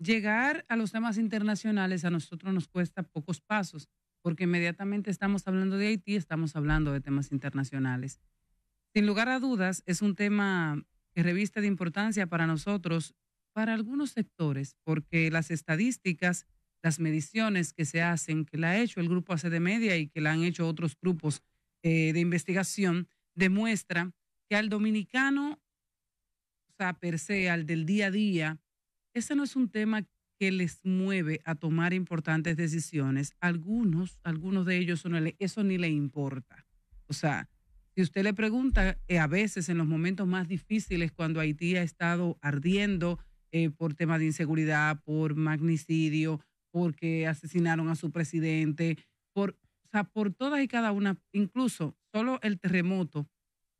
llegar a los temas internacionales a nosotros nos cuesta pocos pasos, porque inmediatamente estamos hablando de Haití, estamos hablando de temas internacionales. Sin lugar a dudas, es un tema que reviste de importancia para nosotros, para algunos sectores, porque las estadísticas, las mediciones que se hacen, que la ha hecho el grupo ACD de Media y que la han hecho otros grupos eh, de investigación, demuestra que al dominicano, o sea, per se, al del día a día, ese no es un tema que les mueve a tomar importantes decisiones. Algunos, algunos de ellos, eso ni le importa. O sea, si usted le pregunta, eh, a veces en los momentos más difíciles, cuando Haití ha estado ardiendo eh, por temas de inseguridad, por magnicidio, porque asesinaron a su presidente, por, por todas y cada una, incluso solo el terremoto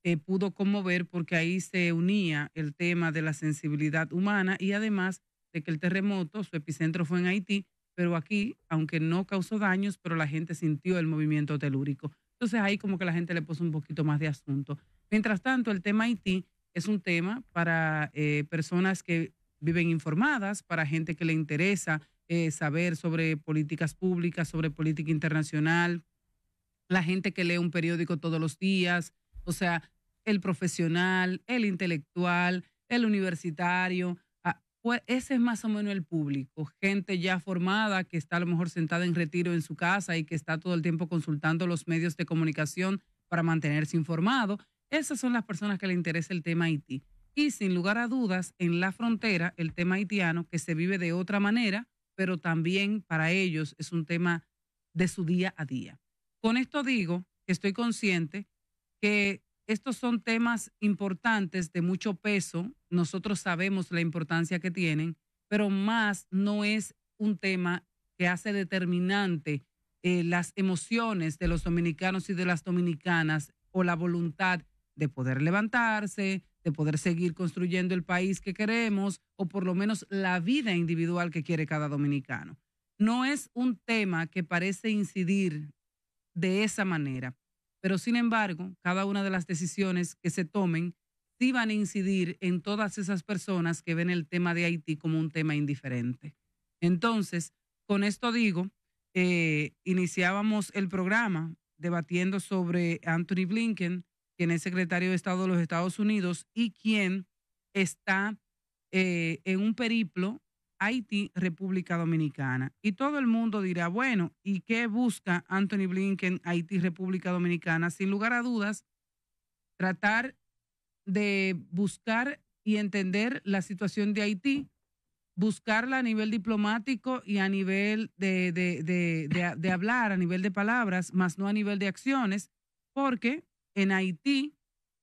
eh, pudo conmover porque ahí se unía el tema de la sensibilidad humana y además de que el terremoto, su epicentro fue en Haití, pero aquí, aunque no causó daños, pero la gente sintió el movimiento telúrico. Entonces ahí como que la gente le puso un poquito más de asunto. Mientras tanto, el tema Haití es un tema para eh, personas que viven informadas, para gente que le interesa eh, saber sobre políticas públicas, sobre política internacional, la gente que lee un periódico todos los días, o sea, el profesional, el intelectual, el universitario, ah, pues, ese es más o menos el público, gente ya formada que está a lo mejor sentada en retiro en su casa y que está todo el tiempo consultando los medios de comunicación para mantenerse informado. Esas son las personas que le interesa el tema Haití. Y sin lugar a dudas, en la frontera, el tema haitiano, que se vive de otra manera, pero también para ellos es un tema de su día a día. Con esto digo que estoy consciente que estos son temas importantes de mucho peso, nosotros sabemos la importancia que tienen, pero más no es un tema que hace determinante eh, las emociones de los dominicanos y de las dominicanas o la voluntad de poder levantarse, de poder seguir construyendo el país que queremos o por lo menos la vida individual que quiere cada dominicano. No es un tema que parece incidir de esa manera. Pero sin embargo, cada una de las decisiones que se tomen sí van a incidir en todas esas personas que ven el tema de Haití como un tema indiferente. Entonces, con esto digo, eh, iniciábamos el programa debatiendo sobre Anthony Blinken, quien es secretario de Estado de los Estados Unidos y quien está eh, en un periplo Haití, República Dominicana. Y todo el mundo dirá, bueno, ¿y qué busca Anthony Blinken, Haití, República Dominicana? Sin lugar a dudas, tratar de buscar y entender la situación de Haití, buscarla a nivel diplomático y a nivel de, hablar, a nivel de palabras, más no a nivel de acciones, porque en Haití,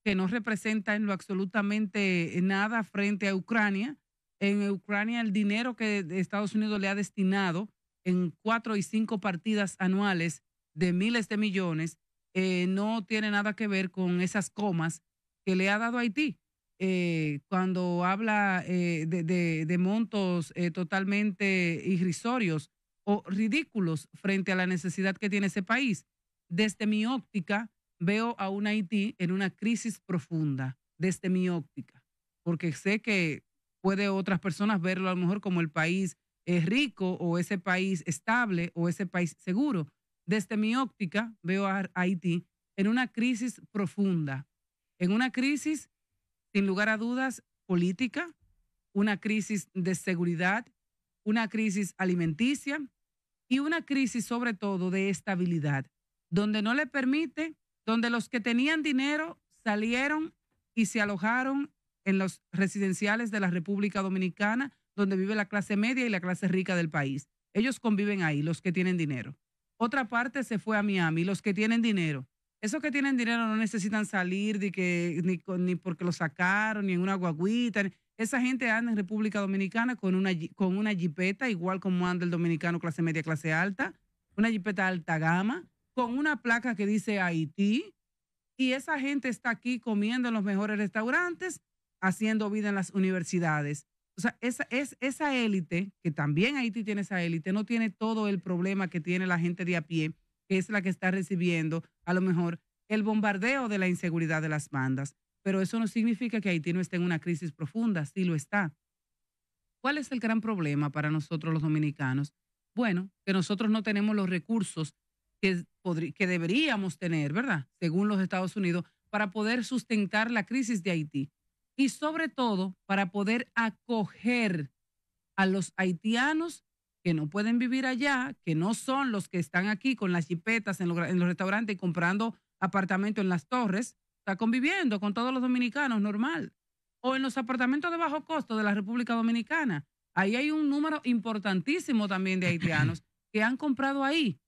que no representa en lo absolutamente nada frente a Ucrania, en Ucrania el dinero que Estados Unidos le ha destinado en cuatro y cinco partidas anuales de miles de millones eh, no tiene nada que ver con esas comas que le ha dado Haití. Eh, cuando habla eh, de, de, montos totalmente irrisorios o ridículos frente a la necesidad que tiene ese país. Desde mi óptica, veo a un Haití en una crisis profunda, desde mi óptica, porque sé que puede otras personas verlo a lo mejor como el país es eh, rico o ese país estable o ese país seguro. Desde mi óptica veo a Haití en una crisis profunda, en una crisis sin lugar a dudas política, una crisis de seguridad, una crisis alimenticia y una crisis sobre todo de estabilidad, donde no le permite, donde los que tenían dinero salieron y se alojaron en los residenciales de la República Dominicana, donde vive la clase media y la clase rica del país. Ellos conviven ahí, los que tienen dinero. Otra parte se fue a Miami, los que tienen dinero. Esos que tienen dinero no necesitan salir de que, ni, ni, porque lo sacaron, ni en una guaguita. Esa gente anda en República Dominicana con una, con una jipeta, igual como anda el dominicano clase media, clase alta, una jipeta alta gama, con una placa que dice Haití. Y esa gente está aquí comiendo en los mejores restaurantes, haciendo vida en las universidades. O sea, esa, es, esa élite, que también Haití tiene esa élite, no tiene todo el problema que tiene la gente de a pie, que es la que está recibiendo a lo mejor el bombardeo de la inseguridad de las bandas. Pero eso no significa que Haití no esté en una crisis profunda, sí lo está. ¿Cuál es el gran problema para nosotros los dominicanos? Bueno, que nosotros no tenemos los recursos que, que deberíamos tener, ¿verdad? Según los Estados Unidos, para poder sustentar la crisis de Haití y sobre todo para poder acoger a los haitianos que no pueden vivir allá, que no son los que están aquí con las chipetas en, los restaurantes y comprando apartamentos en las torres, está conviviendo con todos los dominicanos normal, o en los apartamentos de bajo costo de la República Dominicana. Ahí hay un número importantísimo también de haitianos que han comprado ahí.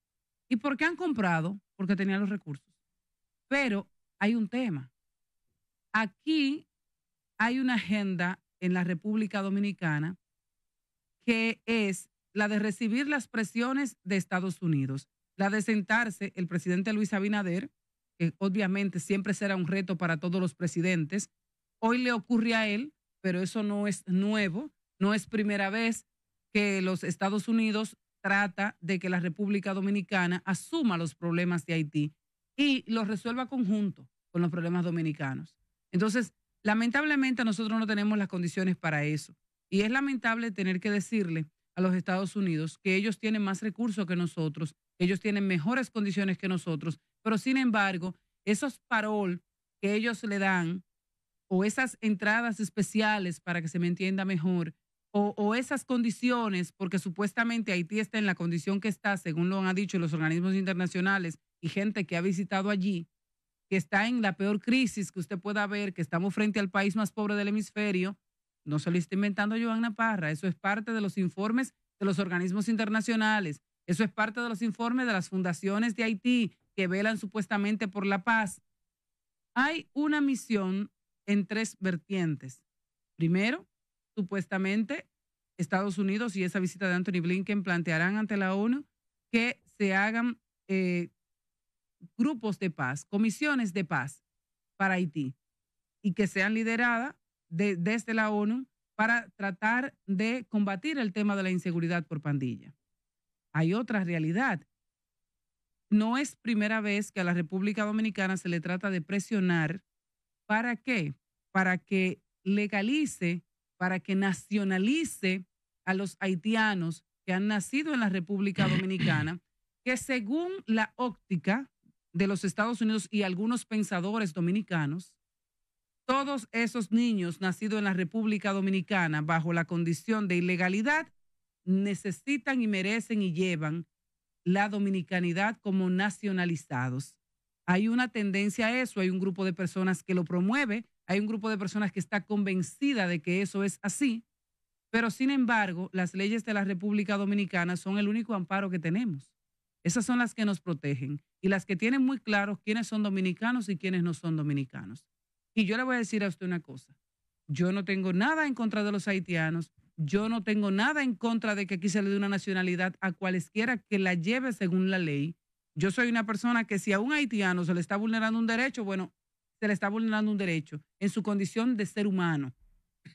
¿Y por qué han comprado? Porque tenían los recursos. Pero hay un tema. Aquí hay una agenda en la República Dominicana que es la de recibir las presiones de Estados Unidos, la de sentarse el presidente Luis Abinader, que obviamente siempre será un reto para todos los presidentes, hoy le ocurre a él, pero eso no es nuevo, no es primera vez que los Estados Unidos trata de que la República Dominicana asuma los problemas de Haití y los resuelva conjunto con los problemas dominicanos. Entonces, Lamentablemente nosotros no tenemos las condiciones para eso. Y es lamentable tener que decirle a los Estados Unidos que ellos tienen más recursos que nosotros, ellos tienen mejores condiciones que nosotros, pero sin embargo, esos parol que ellos le dan o esas entradas especiales para que se me entienda mejor, o, o, esas condiciones, porque supuestamente Haití está en la condición que está, según lo han dicho los organismos internacionales y gente que ha visitado allí, que está en la peor crisis que usted pueda ver, que estamos frente al país más pobre del hemisferio, no se lo está inventando Joana Parra, eso es parte de los informes de los organismos internacionales, eso es parte de los informes de las fundaciones de Haití que velan supuestamente por la paz. Hay una misión en tres vertientes. Primero, supuestamente Estados Unidos y esa visita de Anthony Blinken plantearán ante la ONU que se hagan eh, grupos de paz, comisiones de paz para Haití y que sean lideradas desde la ONU para tratar de combatir el tema de la inseguridad por pandilla. Hay otra realidad. No es primera vez que a la República Dominicana se le trata de presionar. ¿Para qué? Para que legalice, para que nacionalice a los haitianos que han nacido en la República Dominicana, que según la óptica de los Estados Unidos y algunos pensadores dominicanos, todos esos niños nacidos en la República Dominicana bajo la condición de ilegalidad necesitan y merecen y llevan la dominicanidad como nacionalizados. Hay una tendencia a eso, hay un grupo de personas que lo promueve, hay un grupo de personas que está convencida de que eso es así, pero sin embargo, las leyes de la República Dominicana son el único amparo que tenemos. Esas son las que nos protegen y las que tienen muy claros quiénes son dominicanos y quiénes no son dominicanos. Y yo le voy a decir a usted una cosa. Yo no tengo nada en contra de los haitianos. Yo no tengo nada en contra de que aquí se le dé una nacionalidad a cualesquiera que la lleve según la ley. Yo soy una persona que si a un haitiano se le está vulnerando un derecho, bueno, se le está vulnerando un derecho en su condición de ser humano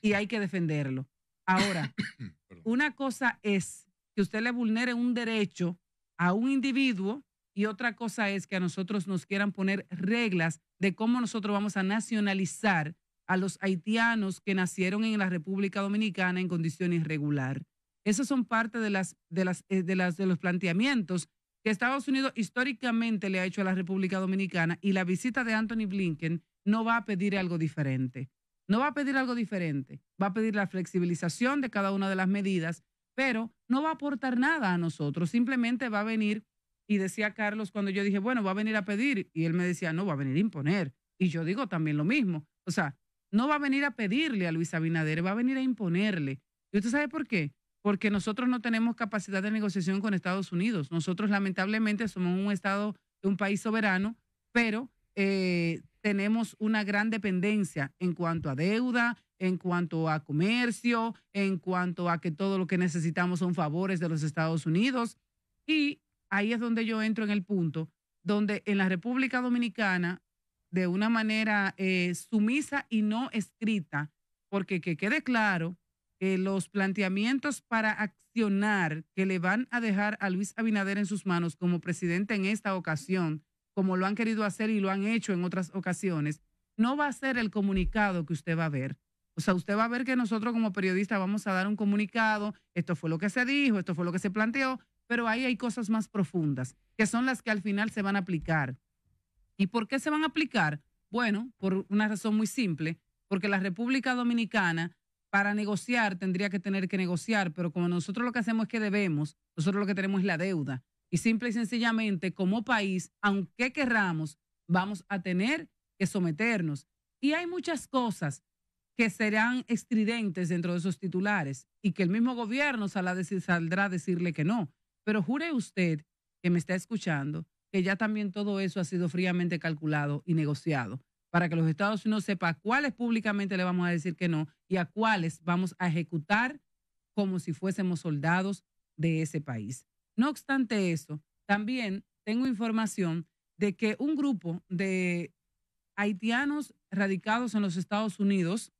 y hay que defenderlo. Ahora, una cosa es que usted le vulnere un derecho a un individuo y otra cosa es que a nosotros nos quieran poner reglas de cómo nosotros vamos a nacionalizar a los haitianos que nacieron en la República Dominicana en condición irregular. Esos son parte de, de, las, eh, las, de los planteamientos que Estados Unidos históricamente le ha hecho a la República Dominicana y la visita de Anthony Blinken no va a pedir algo diferente. No va a pedir algo diferente, va a pedir la flexibilización de cada una de las medidas pero no va a aportar nada a nosotros, simplemente va a venir, y decía Carlos cuando yo dije, bueno, va a venir a pedir, y él me decía, no, va a venir a imponer, y yo digo también lo mismo, o sea, no va a venir a pedirle a Luis Abinader, va a venir a imponerle. ¿Y usted sabe por qué? Porque nosotros no tenemos capacidad de negociación con Estados Unidos. Nosotros lamentablemente somos un Estado, un país soberano, pero eh, tenemos una gran dependencia en cuanto a deuda, en cuanto a comercio, en cuanto a que todo lo que necesitamos son favores de los Estados Unidos. Y ahí es donde yo entro en el punto, donde en la República Dominicana, de una manera eh, sumisa y no escrita, porque que quede claro que los planteamientos para accionar que le van a dejar a Luis Abinader en sus manos como presidente en esta ocasión, como lo han querido hacer y lo han hecho en otras ocasiones, no va a ser el comunicado que usted va a ver o sea, usted va a ver que nosotros como periodistas vamos a dar un comunicado, esto fue lo que se dijo, esto fue lo que se planteó, pero ahí hay cosas más profundas, que son las que al final se van a aplicar. ¿Y por qué se van a aplicar? Bueno, por una razón muy simple, porque la República Dominicana para negociar tendría que tener que negociar, pero como nosotros lo que hacemos es que debemos, nosotros lo que tenemos es la deuda. Y simple y sencillamente, como país, aunque querramos, vamos a tener que someternos. Y hay muchas cosas que serán estridentes dentro de esos titulares y que el mismo gobierno saldrá a decirle que no. Pero jure usted que me está escuchando que ya también todo eso ha sido fríamente calculado y negociado para que los Estados Unidos sepa a cuáles públicamente le vamos a decir que no y a cuáles vamos a ejecutar como si fuésemos soldados de ese país. No obstante eso, también tengo información de que un grupo de haitianos radicados en los Estados Unidos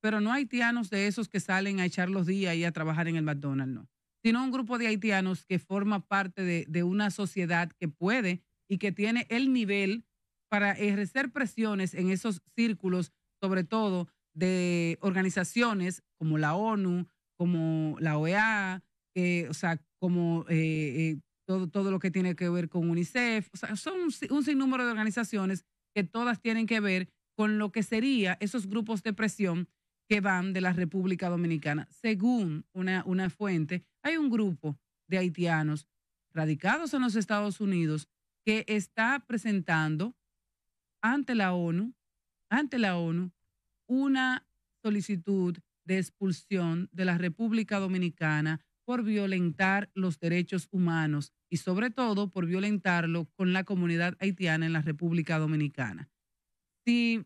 pero no haitianos de esos que salen a echar los días y a trabajar en el McDonald's, no, sino un grupo de haitianos que forma parte de, una sociedad que puede y que tiene el nivel para ejercer presiones en esos círculos, sobre todo de organizaciones como la ONU, como la OEA, o sea, como eh, eh, todo, todo, lo que tiene que ver con UNICEF. O sea, son un, sinnúmero de organizaciones que todas tienen que ver con lo que serían esos grupos de presión que van de la República Dominicana. Según una, una fuente, hay un grupo de haitianos radicados en los Estados Unidos que está presentando ante la ONU, ante la ONU, una solicitud de expulsión de la República Dominicana por violentar los derechos humanos y sobre todo por violentarlo con la comunidad haitiana en la República Dominicana. Si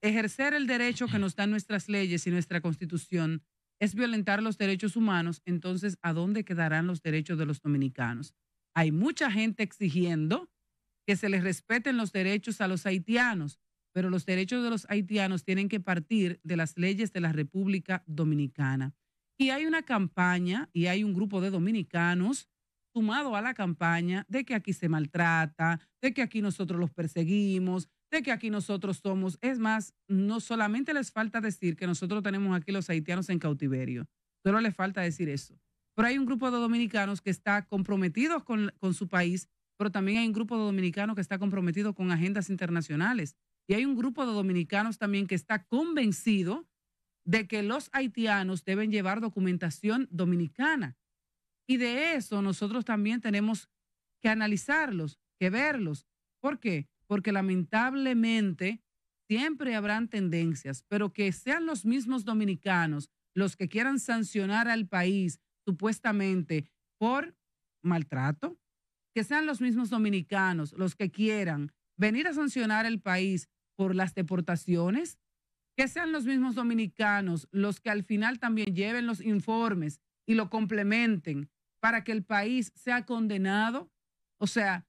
Ejercer el derecho que nos dan nuestras leyes y nuestra constitución es violentar los derechos humanos, entonces ¿a dónde quedarán los derechos de los dominicanos? Hay mucha gente exigiendo que se les respeten los derechos a los haitianos, pero los derechos de los haitianos tienen que partir de las leyes de la República Dominicana. Y hay una campaña y hay un grupo de dominicanos sumado a la campaña de que aquí se maltrata, de que aquí nosotros los perseguimos, de que aquí nosotros somos, es más, no solamente les falta decir que nosotros tenemos aquí los haitianos en cautiverio, solo les falta decir eso. Pero hay un grupo de dominicanos que está comprometido con, con su país, pero también hay un grupo de dominicanos que está comprometido con agendas internacionales. Y hay un grupo de dominicanos también que está convencido de que los haitianos deben llevar documentación dominicana. Y de eso nosotros también tenemos que analizarlos, que verlos. ¿Por qué? porque lamentablemente siempre habrán tendencias, pero que sean los mismos dominicanos los que quieran sancionar al país supuestamente por maltrato, que sean los mismos dominicanos los que quieran venir a sancionar al país por las deportaciones, que sean los mismos dominicanos los que al final también lleven los informes y lo complementen para que el país sea condenado. O sea,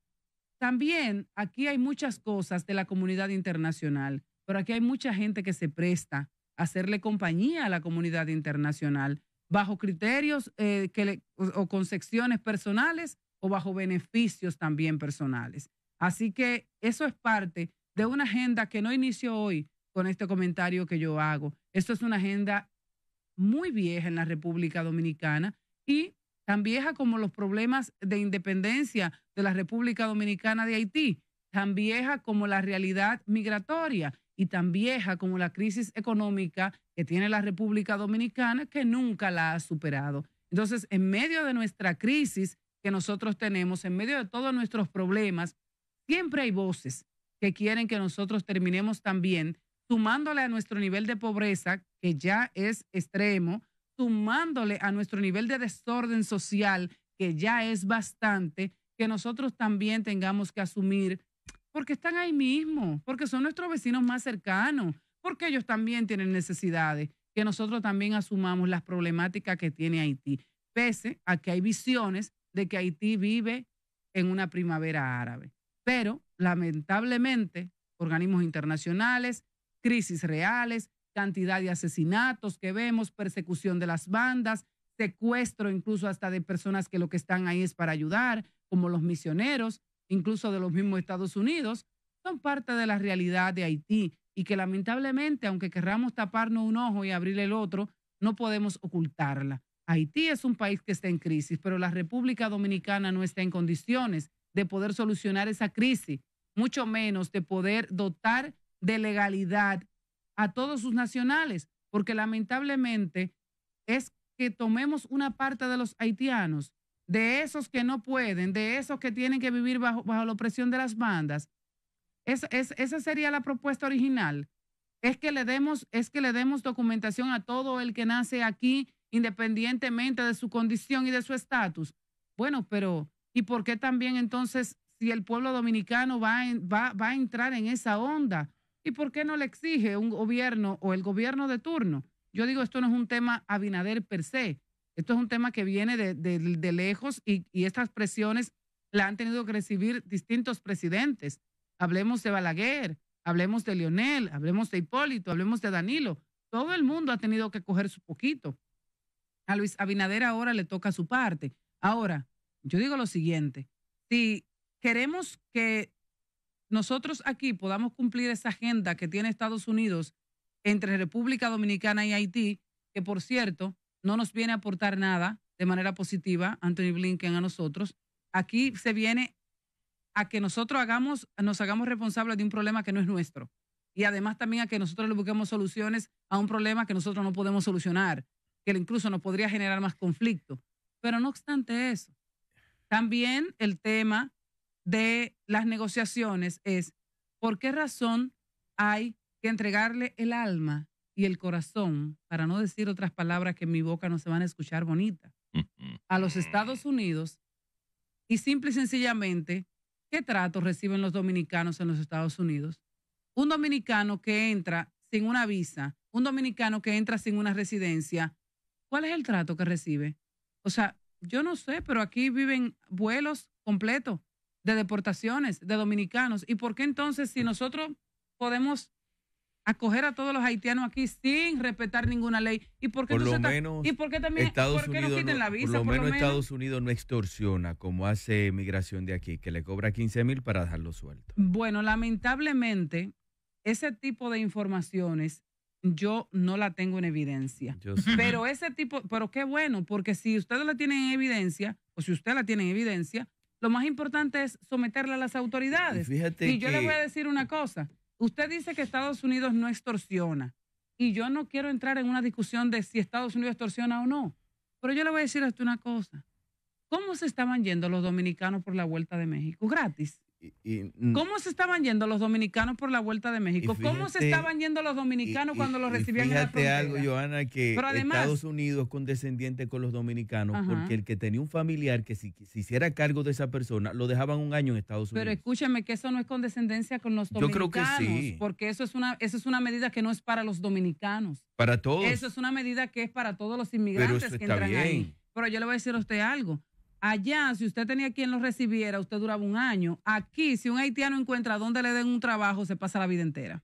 también aquí hay muchas cosas de la comunidad internacional, pero aquí hay mucha gente que se presta a hacerle compañía a la comunidad internacional bajo criterios eh, que o, con concepciones personales o bajo beneficios también personales. Así que eso es parte de una agenda que no inició hoy con este comentario que yo hago. Esto es una agenda muy vieja en la República Dominicana y tan vieja como los problemas de independencia de la República Dominicana de Haití, tan vieja como la realidad migratoria y tan vieja como la crisis económica que tiene la República Dominicana que nunca la ha superado. Entonces, en medio de nuestra crisis que nosotros tenemos, en medio de todos nuestros problemas, siempre hay voces que quieren que nosotros terminemos también, sumándole a nuestro nivel de pobreza, que ya es extremo, sumándole a nuestro nivel de desorden social, que ya es bastante, que nosotros también tengamos que asumir, porque están ahí mismo, porque son nuestros vecinos más cercanos, porque ellos también tienen necesidades, que nosotros también asumamos las problemáticas que tiene Haití, pese a que hay visiones de que Haití vive en una primavera árabe. Pero lamentablemente, organismos internacionales, crisis reales, cantidad de asesinatos que vemos, persecución de las bandas, secuestro incluso hasta de personas que lo que están ahí es para ayudar, como los misioneros, incluso de los mismos Estados Unidos, son parte de la realidad de Haití y que lamentablemente, aunque querramos taparnos un ojo y abrir el otro, no podemos ocultarla. Haití es un país que está en crisis, pero la República Dominicana no está en condiciones de poder solucionar esa crisis, mucho menos de poder dotar de legalidad a todos sus nacionales, porque lamentablemente es que tomemos una parte de los haitianos, de esos que no pueden, de esos que tienen que vivir bajo, bajo la opresión de las bandas. Es, esa sería la propuesta original. Es que, le demos, es que le demos documentación a todo el que nace aquí, independientemente de su condición y de su estatus. Bueno, pero ¿y por qué también entonces si el pueblo dominicano va, va, va a entrar en esa onda? ¿Y por qué no le exige un gobierno o el gobierno de turno? Yo digo, esto no es un tema Abinader per se, esto es un tema que viene de, lejos y, estas presiones la han tenido que recibir distintos presidentes. Hablemos de Balaguer, hablemos de Lionel, hablemos de Hipólito, hablemos de Danilo. Todo el mundo ha tenido que coger su poquito. A Luis Abinader ahora le toca su parte. Ahora, yo digo lo siguiente, si queremos que nosotros aquí podamos cumplir esa agenda que tiene Estados Unidos entre República Dominicana y Haití, que por cierto no nos viene a aportar nada de manera positiva, Anthony Blinken a nosotros. Aquí se viene a que nosotros hagamos, nos hagamos responsables de un problema que no es nuestro. Y además también a que nosotros le busquemos soluciones a un problema que nosotros no podemos solucionar, que incluso nos podría generar más conflicto. Pero no obstante eso, también el tema de las negociaciones es por qué razón hay que entregarle el alma y el corazón, para no decir otras palabras que en mi boca no se van a escuchar bonita, a los Estados Unidos y simple y sencillamente, ¿qué trato reciben los dominicanos en los Estados Unidos? Un dominicano que entra sin una visa, un dominicano que entra sin una residencia, ¿cuál es el trato que recibe? O sea, yo no sé, pero aquí viven vuelos completos de deportaciones de dominicanos. ¿Y por qué entonces si nosotros podemos acoger a todos los haitianos aquí sin respetar ninguna ley? ¿Y por qué, lo menos ¿y por qué también Estados Unidos no quiten la visa? Por lo, menos, Estados Unidos no extorsiona como hace migración de aquí, que le cobra 15 mil para dejarlo suelto. Bueno, lamentablemente ese tipo de informaciones yo no la tengo en evidencia. Pero ese tipo, pero qué bueno, porque si ustedes la tienen en evidencia, o si usted la tiene en evidencia, lo más importante es someterla a las autoridades. Y, yo le voy a decir una cosa. Usted dice que Estados Unidos no extorsiona. Y yo no quiero entrar en una discusión de si Estados Unidos extorsiona o no. Pero yo le voy a decir hasta una cosa. ¿Cómo se estaban yendo los dominicanos por la Vuelta de México? Gratis. Mm, ¿Cómo se estaban yendo los dominicanos por la vuelta de México? ¿Cómo se estaban yendo los dominicanos cuando los recibían en la frontera? algo, que Estados Unidos condescendiente con los dominicanos, porque el que tenía un familiar que si se hiciera cargo de esa persona, lo dejaban un año en Estados Unidos. Pero escúchame que eso no es condescendencia con los dominicanos. Yo creo que sí. Porque eso es una, eso es una medida que no es para los dominicanos. Para todos. Eso es una medida que es para todos los inmigrantes que entran ahí. Pero yo le voy a decir a usted algo Allá, si usted tenía quien lo recibiera, usted duraba un año. Aquí, si un haitiano encuentra dónde le den un trabajo, se pasa la vida entera.